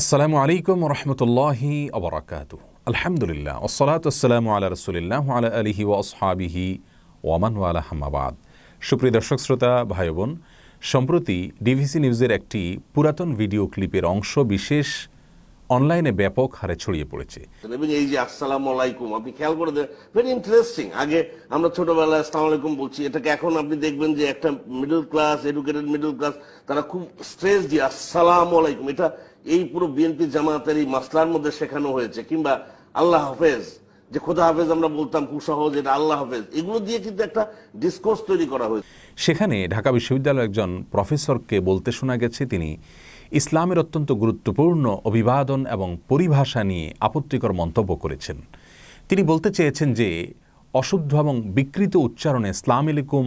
আসসালামু আলাইকুম রহমতুল্লাহি অবরাকাত আলহামদুলিল্লাহ ওসলাত আসসালামু আল্লাহ রসুলিল্লাহ আল্লাহ আলহি ও আসহাবিহি ওয়ামান আলহামাবাদ সুপ্রিয় দর্শক শ্রোতা ভাই বোন সম্প্রতি ডিভিসি নিউজের একটি পুরাতন ভিডিও ক্লিপের অংশ বিশেষ অনলাইনে ব্যাপক হারে ছড়িয়ে পড়েছে এবং এই যে আসসালামু আলাইকুম আপনি খেয়াল করে দেন ভেরি ইন্টারেস্টিং আগে আমরা ছোটবেলায় আসসালামু আলাইকুম বলছি এটাকে এখন আপনি দেখবেন যে একটা middle class educated middle class তারা খুব স্ট্রেস দিয়ে আসসালামু আলাইকুম এটা এই পুরো বিএনপি জামাতের এই মাসলার মধ্যে শেখানো হয়েছে কিংবা আল্লাহ হাফেজ যে খোদা হাফেজ আমরা বলতাম কুসহজ এটা আল্লাহ হাফেজ এগুলো দিয়ে কিন্তু একটা ডিসকোর্স তৈরি করা হয়েছে সেখানে ঢাকা বিশ্ববিদ্যালয়ের একজন প্রফেসরকে বলতে শোনা গেছে তিনি ইসলামের অত্যন্ত গুরুত্বপূর্ণ অভিবাদন এবং পরিভাষা নিয়ে আপত্তিকর মন্তব্য করেছেন তিনি বলতে চেয়েছেন যে অশুদ্ধ এবং বিকৃত উচ্চারণে ইসলাম আলাইকুম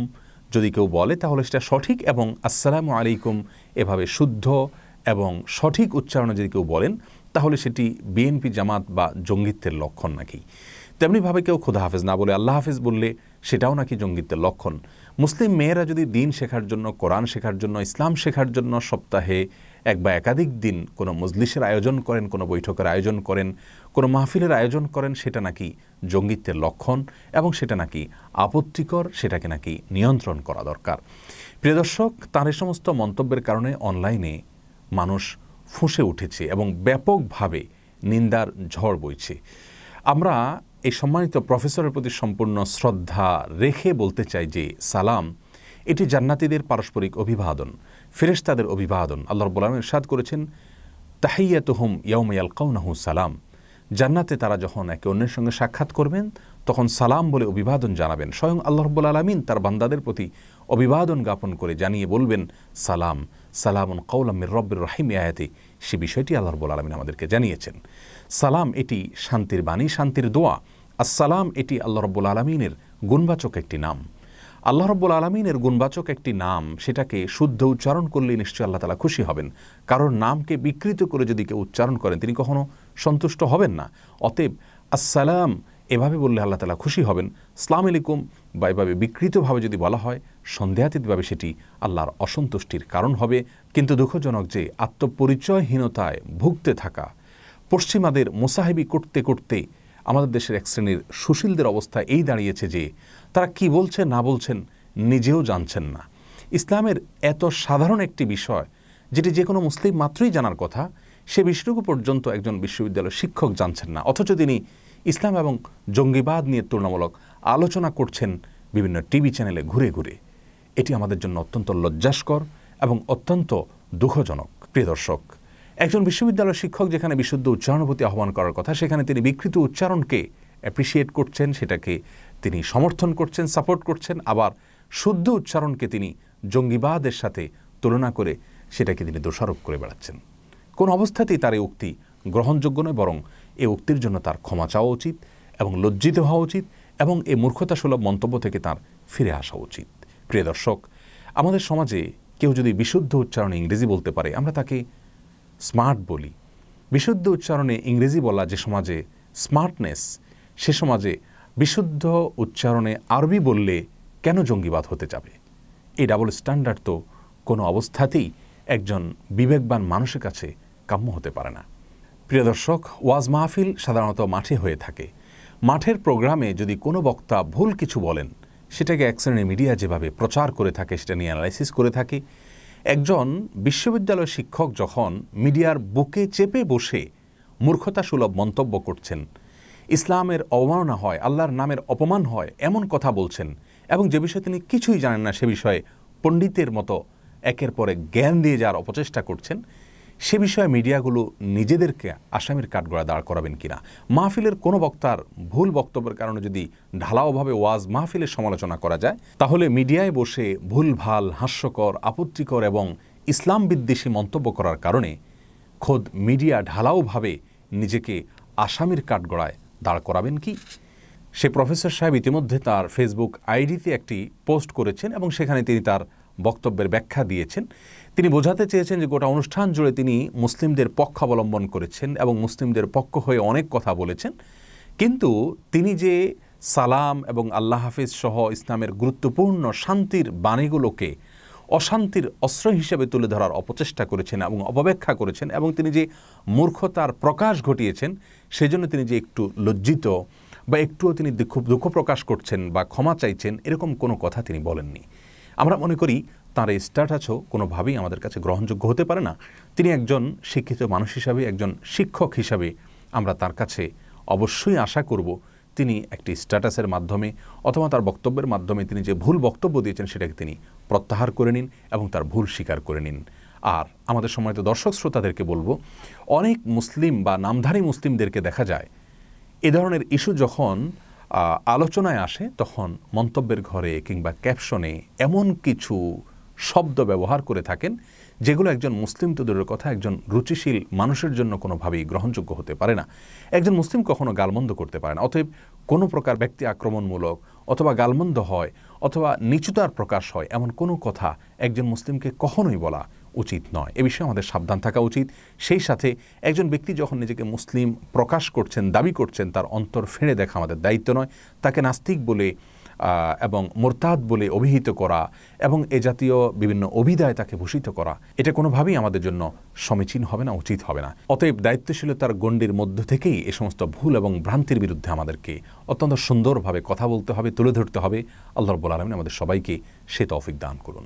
যদি কেউ বলে তাহলে সেটা সঠিক এবং আসসালামু আলাইকুম এভাবে শুদ্ধ এবং সঠিক উচ্চারণে যদি কেউ বলেন তাহলে সেটি বিএনপি জামাত বা জঙ্গিত্বের লক্ষণ নাকি তেমনিভাবে কেউ খোদা হাফেজ না বলে আল্লাহ হাফেজ বললে সেটাও নাকি জঙ্গিত্বের লক্ষণ মুসলিম মেয়েরা যদি দিন শেখার জন্য কোরআন শেখার জন্য ইসলাম শেখার জন্য সপ্তাহে এক বা একাধিক দিন কোনো মজলিসের আয়োজন করেন কোনো বৈঠকের আয়োজন করেন কোনো মাহফিলের আয়োজন করেন সেটা নাকি জঙ্গিত্বের লক্ষণ এবং সেটা নাকি আপত্তিকর সেটাকে নাকি নিয়ন্ত্রণ করা দরকার প্রিয় দর্শক তাঁর সমস্ত মন্তব্যের কারণে অনলাইনে মানুষ ফুঁসে উঠেছে এবং ব্যাপকভাবে নিন্দার ঝড় বইছে আমরা এই সম্মানিত প্রফেসরের প্রতি সম্পূর্ণ শ্রদ্ধা রেখে বলতে চাই যে সালাম এটি জান্নাতিদের পারস্পরিক অভিবাদন ফেরেশতাদের অভিবাদন আল্লাহ রব্বুল আলম ইরশাদ করেছেন তাহিয়াতুহম ইয়াউমায়াল কৌনাহু সালাম জান্নাতে তারা যখন একে অন্যের সঙ্গে সাক্ষাৎ করবেন তখন সালাম বলে অভিবাদন জানাবেন স্বয়ং আল্লাহ রব্বুল আলমিন তার বান্দাদের প্রতি অভিবাদন জ্ঞাপন করে জানিয়ে বলবেন সালাম সালামুন কৌলামির রব্বির রাহিম আয়াতে সে বিষয়টি আল্লাহ রবুল আলমিন আমাদেরকে জানিয়েছেন সালাম এটি শান্তির বাণী শান্তির দোয়া আসসালাম এটি আল্লাহ রব্বুল আলমিনের গুণবাচক একটি নাম আল্লাহ রব্বুল আলমিনের গুণবাচক একটি নাম সেটাকে শুদ্ধ উচ্চারণ করলে নিশ্চয়ই আল্লাহ তালা খুশি হবেন কারণ নামকে বিকৃত করে যদি কেউ উচ্চারণ করেন তিনি কখনো সন্তুষ্ট হবেন না অতএব আসসালাম এভাবে বললে আল্লাহ তালা খুশি হবেন সালাম আলাইকুম বা এভাবে বিকৃতভাবে যদি বলা হয় সন্দেহাতীতভাবে সেটি আল্লাহর অসন্তুষ্টির কারণ হবে কিন্তু দুঃখজনক যে আত্মপরিচয়হীনতায় ভুগতে থাকা পশ্চিমাদের মোসাহেবি করতে করতে আমাদের দেশের এক শ্রেণীর সুশীলদের অবস্থা এই দাঁড়িয়েছে যে তারা কি বলছে না বলছেন নিজেও জানছেন না ইসলামের এত সাধারণ একটি বিষয় যেটি যে কোনো মুসলিম মাত্রই জানার কথা সে বিষয়টুকু পর্যন্ত একজন বিশ্ববিদ্যালয়ের শিক্ষক জানছেন না অথচ তিনি ইসলাম এবং জঙ্গিবাদ নিয়ে তুলনামূলক আলোচনা করছেন বিভিন্ন টিভি চ্যানেলে ঘুরে ঘুরে এটি আমাদের জন্য অত্যন্ত লজ্জাস্কর এবং অত্যন্ত দুঃখজনক প্রিয় দর্শক একজন বিশ্ববিদ্যালয় শিক্ষক যেখানে বিশুদ্ধ উচ্চারণভূতি আহ্বান করার কথা সেখানে তিনি বিকৃত উচ্চারণকে অ্যাপ্রিসিয়েট করছেন সেটাকে তিনি সমর্থন করছেন সাপোর্ট করছেন আবার শুদ্ধ উচ্চারণকে তিনি জঙ্গিবাদের সাথে তুলনা করে সেটাকে তিনি দোষারোপ করে বেড়াচ্ছেন কোন অবস্থাতেই তার এই উক্তি গ্রহণযোগ্য নয় বরং এই উক্তির জন্য তার ক্ষমা চাওয়া উচিত এবং লজ্জিত হওয়া উচিত এবং এই মূর্খতাসুলভ মন্তব্য থেকে তার ফিরে আসা উচিত প্রিয় দর্শক আমাদের সমাজে কেউ যদি বিশুদ্ধ উচ্চারণে ইংরেজি বলতে পারে আমরা তাকে স্মার্ট বলি বিশুদ্ধ উচ্চারণে ইংরেজি বলা যে সমাজে স্মার্টনেস সে সমাজে বিশুদ্ধ উচ্চারণে আরবি বললে কেন জঙ্গিবাদ হতে যাবে এই ডাবল স্ট্যান্ডার্ড তো কোনো অবস্থাতেই একজন বিবেকবান মানুষের কাছে কাম্য হতে পারে না প্রিয় দর্শক ওয়াজ মাহফিল সাধারণত মাঠে হয়ে থাকে মাঠের প্রোগ্রামে যদি কোনো বক্তা ভুল কিছু বলেন সেটাকে এক শ্রেণীর মিডিয়া যেভাবে প্রচার করে থাকে সেটা নিয়ে অ্যানালাইসিস করে থাকি একজন বিশ্ববিদ্যালয় শিক্ষক যখন মিডিয়ার বুকে চেপে বসে মূর্খতা সুলভ মন্তব্য করছেন ইসলামের অবমাননা হয় আল্লাহর নামের অপমান হয় এমন কথা বলছেন এবং যে বিষয়ে তিনি কিছুই জানেন না সে বিষয়ে পণ্ডিতের মতো একের পরে জ্ঞান দিয়ে যাওয়ার অপচেষ্টা করছেন সে বিষয়ে মিডিয়াগুলো নিজেদেরকে আসামির কাঠগড়া দাঁড় করাবেন কিনা মাহফিলের কোনো বক্তার ভুল বক্তব্যের কারণে যদি ঢালাওভাবে ওয়াজ মাহফিলের সমালোচনা করা যায় তাহলে মিডিয়ায় বসে ভুল ভাল হাস্যকর আপত্তিকর এবং ইসলাম বিদ্বেষী মন্তব্য করার কারণে খোদ মিডিয়া ঢালাওভাবে নিজেকে আসামির কাঠগড়ায় দাঁড় করাবেন কি সে প্রফেসর সাহেব ইতিমধ্যে তার ফেসবুক আইডিতে একটি পোস্ট করেছেন এবং সেখানে তিনি তার বক্তব্যের ব্যাখ্যা দিয়েছেন তিনি বোঝাতে চেয়েছেন যে গোটা অনুষ্ঠান জুড়ে তিনি মুসলিমদের পক্ষ অবলম্বন করেছেন এবং মুসলিমদের পক্ষ হয়ে অনেক কথা বলেছেন কিন্তু তিনি যে সালাম এবং আল্লাহ হাফিজ সহ ইসলামের গুরুত্বপূর্ণ শান্তির বাণীগুলোকে অশান্তির অস্ত্র হিসেবে তুলে ধরার অপচেষ্টা করেছেন এবং অপব্যাখ্যা করেছেন এবং তিনি যে মূর্খতার প্রকাশ ঘটিয়েছেন সেজন্য তিনি যে একটু লজ্জিত বা একটুও তিনি দুঃখ দুঃখ প্রকাশ করছেন বা ক্ষমা চাইছেন এরকম কোনো কথা তিনি বলেননি আমরা মনে করি তার এই স্ট্যাটাসও কোনোভাবেই আমাদের কাছে গ্রহণযোগ্য হতে পারে না তিনি একজন শিক্ষিত মানুষ হিসাবে একজন শিক্ষক হিসাবে আমরা তার কাছে অবশ্যই আশা করব তিনি একটি স্ট্যাটাসের মাধ্যমে অথবা তার বক্তব্যের মাধ্যমে তিনি যে ভুল বক্তব্য দিয়েছেন সেটাকে তিনি প্রত্যাহার করে নিন এবং তার ভুল স্বীকার করে নিন আর আমাদের সময়ত দর্শক শ্রোতাদেরকে বলবো অনেক মুসলিম বা নামধারী মুসলিমদেরকে দেখা যায় এ ধরনের ইস্যু যখন আলোচনায় আসে তখন মন্তব্যের ঘরে কিংবা ক্যাপশনে এমন কিছু শব্দ ব্যবহার করে থাকেন যেগুলো একজন মুসলিম তো দূরের কথা একজন রুচিশীল মানুষের জন্য কোনোভাবেই গ্রহণযোগ্য হতে পারে না একজন মুসলিম কখনো গালমন্দ করতে পারে না অতএব কোনো প্রকার ব্যক্তি আক্রমণমূলক অথবা গালমন্দ হয় অথবা নিচুতার প্রকাশ হয় এমন কোনো কথা একজন মুসলিমকে কখনোই বলা উচিত নয় এ বিষয়ে আমাদের সাবধান থাকা উচিত সেই সাথে একজন ব্যক্তি যখন নিজেকে মুসলিম প্রকাশ করছেন দাবি করছেন তার অন্তর ফেঁড়ে দেখা আমাদের দায়িত্ব নয় তাকে নাস্তিক বলে এবং মোরতাদ বলে অভিহিত করা এবং এ জাতীয় বিভিন্ন অভিধায় তাকে ভূষিত করা এটা কোনোভাবেই আমাদের জন্য সমীচীন হবে না উচিত হবে না অতএব দায়িত্বশীলতার গণ্ডির মধ্য থেকেই এ সমস্ত ভুল এবং ভ্রান্তির বিরুদ্ধে আমাদেরকে অত্যন্ত সুন্দরভাবে কথা বলতে হবে তুলে ধরতে হবে আল্লাহ রব্বুল আলমিন আমাদের সবাইকে সে তফিক দান করুন